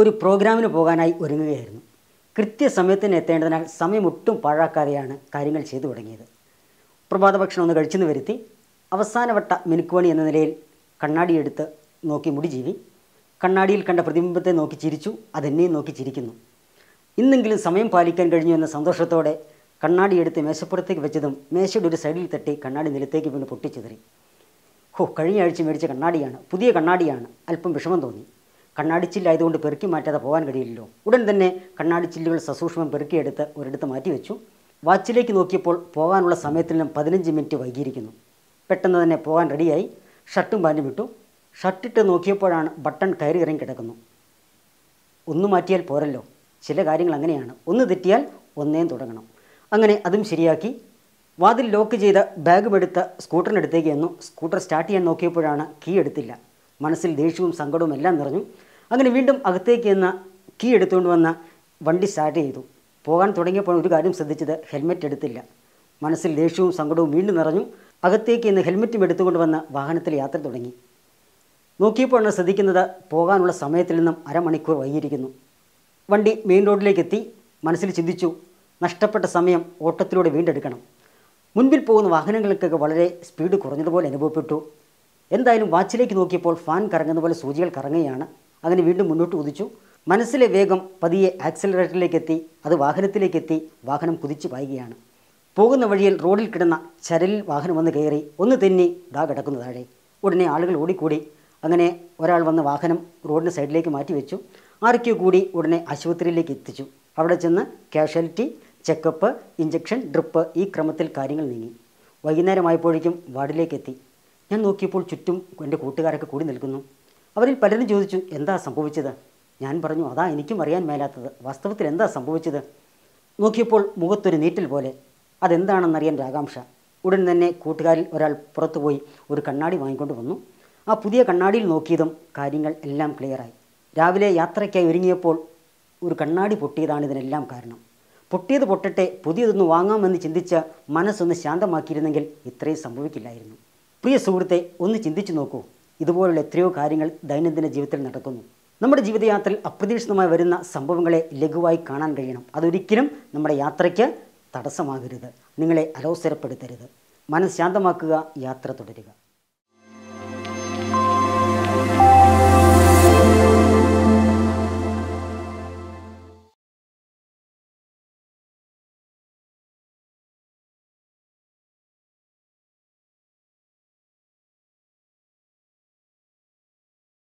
ഒരു പ്രോഗ്രാമിന് പോകാനായി ഒരുങ്ങുകയായിരുന്നു കൃത്യസമയത്തിന് എത്തേണ്ടതിനാൽ സമയം ഒട്ടും പാഴാക്കാതെയാണ് കാര്യങ്ങൾ ചെയ്തു തുടങ്ങിയത് പ്രഭാത ഭക്ഷണം ഒന്ന് കഴിച്ചെന്ന് വരുത്തി അവസാനവട്ട മിനുക്കുവണി എന്ന നിലയിൽ കണ്ണാടിയെടുത്ത് നോക്കി മുടിജീവി കണ്ണാടിയിൽ കണ്ട പ്രതിബിംബത്തെ നോക്കി ചിരിച്ചു അതെന്നെയും നോക്കി ചിരിക്കുന്നു ഇന്നെങ്കിലും സമയം പാലിക്കാൻ കഴിഞ്ഞു എന്ന സന്തോഷത്തോടെ കണ്ണാടി എടുത്ത് മേശപ്പുറത്തേക്ക് വെച്ചതും മേശയുടെ ഒരു സൈഡിൽ തട്ടി കണ്ണാടി നിലത്തേക്ക് പിന്നെ പൊട്ടിച്ചെതറി ഹോ കഴിഞ്ഞ ആഴ്ച മേടിച്ച കണ്ണാടിയാണ് പുതിയ കണ്ണാടിയാണ് അല്പം വിഷമം തോന്നി കണ്ണാടിച്ചില്ലായതുകൊണ്ട് പെറുക്കി മാറ്റാതെ പോകാൻ കഴിയില്ലല്ലോ ഉടൻ തന്നെ കണ്ണാടിച്ചില്ലുകൾ സസൂക്ഷ്മം പെറുക്കിയെടുത്ത് ഒരിടത്ത് മാറ്റിവെച്ചു വാച്ചിലേക്ക് നോക്കിയപ്പോൾ പോകാനുള്ള സമയത്തിൽ നിന്നും പതിനഞ്ച് മിനിറ്റ് വൈകിയിരിക്കുന്നു പെട്ടെന്ന് തന്നെ പോകാൻ റെഡിയായി ഷർട്ടും പാൻറ്റും വിട്ടു ഷർട്ടിട്ട് നോക്കിയപ്പോഴാണ് ബട്ടൺ കയറി ഇറങ്ങി കിടക്കുന്നു ഒന്ന് മാറ്റിയാൽ പോരല്ലോ ചില കാര്യങ്ങൾ അങ്ങനെയാണ് ഒന്ന് തെറ്റിയാൽ ഒന്നേം തുടങ്ങണം അങ്ങനെ അതും ശരിയാക്കി വാതിൽ ലോക്ക് ചെയ്ത ബാഗും എടുത്ത സ്കൂട്ടറിനടുത്തേക്ക് ചെന്നു സ്കൂട്ടർ സ്റ്റാർട്ട് ചെയ്യാൻ നോക്കിയപ്പോഴാണ് കീ എടുത്തില്ല മനസ്സിൽ ദേഷ്യവും സങ്കടവും എല്ലാം നിറഞ്ഞു അങ്ങനെ വീണ്ടും അകത്തേക്ക് എന്ന കീ എടുത്തുകൊണ്ട് വന്ന വണ്ടി സ്റ്റാർട്ട് ചെയ്തു പോകാൻ തുടങ്ങിയപ്പോൾ ഒരു കാര്യം ശ്രദ്ധിച്ചത് ഹെൽമെറ്റ് എടുത്തില്ല മനസ്സിൽ ദേഷ്യവും സങ്കടവും വീണ്ടും നിറഞ്ഞു അകത്തേക്ക് ഇന്ന് ഹെൽമെറ്റും എടുത്തുകൊണ്ട് വന്ന വാഹനത്തിൽ യാത്ര തുടങ്ങി നോക്കിയപ്പോഴാണ് ശ്രദ്ധിക്കുന്നത് പോകാനുള്ള സമയത്തിൽ നിന്നും അരമണിക്കൂർ വൈകിയിരിക്കുന്നു വണ്ടി മെയിൻ റോഡിലേക്ക് എത്തി മനസ്സിൽ ചിന്തിച്ചു നഷ്ടപ്പെട്ട സമയം ഓട്ടത്തിലൂടെ വീണ്ടെടുക്കണം മുൻപിൽ പോകുന്ന വാഹനങ്ങൾക്കൊക്കെ വളരെ സ്പീഡ് കുറഞ്ഞതുപോലെ അനുഭവപ്പെട്ടു എന്തായാലും വാച്ചിലേക്ക് നോക്കിയപ്പോൾ ഫാൻ കറങ്ങുന്ന പോലെ സൂചികൾ കറങ്ങുകയാണ് അങ്ങനെ വീണ്ടും മുന്നോട്ട് കുതിച്ചു മനസ്സിലെ വേഗം പതിയെ ആക്സിലറേറ്ററിലേക്ക് എത്തി അത് വാഹനത്തിലേക്ക് എത്തി വാഹനം കുതിച്ചു പായുകയാണ് പോകുന്ന വഴിയിൽ റോഡിൽ കിടന്ന ചരലിൽ വാഹനം വന്ന് കയറി ഒന്ന് തെന്നി ഡാ കിടക്കുന്ന താഴെ ഉടനെ ആളുകൾ ഓടിക്കൂടി അങ്ങനെ ഒരാൾ വന്ന് വാഹനം റോഡിന് സൈഡിലേക്ക് മാറ്റി വെച്ചു ആർക്കു കൂടി ഉടനെ ആശുപത്രിയിലേക്ക് എത്തിച്ചു അവിടെ ചെന്ന് കാഷ്വാലിറ്റി ചെക്കപ്പ് ഇഞ്ചക്ഷൻ ഡ്രിപ്പ് ഈ ക്രമത്തിൽ കാര്യങ്ങൾ നീങ്ങി വൈകുന്നേരമായപ്പോഴേക്കും വാർഡിലേക്ക് എത്തി ഞാൻ നോക്കിയപ്പോൾ ചുറ്റും എൻ്റെ കൂട്ടുകാരൊക്കെ കൂടി നിൽക്കുന്നു അവരിൽ പലരും ചോദിച്ചു എന്താ സംഭവിച്ചത് ഞാൻ പറഞ്ഞു അതാ എനിക്കും അറിയാൻ മേലാത്തത് വാസ്തവത്തിൽ എന്താ സംഭവിച്ചത് നോക്കിയപ്പോൾ മുഖത്തൊരു നീറ്റൽ പോലെ അതെന്താണെന്നറിയാൻ രാകാംക്ഷ ഉടൻ തന്നെ കൂട്ടുകാരിൽ ഒരാൾ പുറത്തുപോയി ഒരു കണ്ണാടി വാങ്ങിക്കൊണ്ട് വന്നു ആ പുതിയ കണ്ണാടിയിൽ നോക്കിയതും കാര്യങ്ങൾ എല്ലാം ക്ലിയറായി രാവിലെ യാത്രയ്ക്കായി ഒരുങ്ങിയപ്പോൾ ഒരു കണ്ണാടി പൊട്ടിയതാണ് ഇതിനെല്ലാം കാരണം പൊട്ടിയത് പൊട്ടട്ടെ പുതിയതൊന്ന് വാങ്ങാമെന്ന് ചിന്തിച്ച് മനസ്സൊന്ന് ശാന്തമാക്കിയിരുന്നെങ്കിൽ ഇത്രയും സംഭവിക്കില്ലായിരുന്നു പ്രിയ സുഹൃത്തെ ഒന്ന് ചിന്തിച്ചു നോക്കൂ ഇതുപോലുള്ള എത്രയോ കാര്യങ്ങൾ ദൈനംദിന ജീവിതത്തിൽ നടക്കുന്നു നമ്മുടെ ജീവിതയാത്രയിൽ അപ്രതീക്ഷിതമായി വരുന്ന സംഭവങ്ങളെ ലഘുവായി കാണാൻ കഴിയണം അതൊരിക്കലും നമ്മുടെ യാത്രയ്ക്ക് തടസ്സമാകരുത് നിങ്ങളെ അലോസരപ്പെടുത്തരുത് മനഃശാന്തമാക്കുക യാത്ര തുടരുക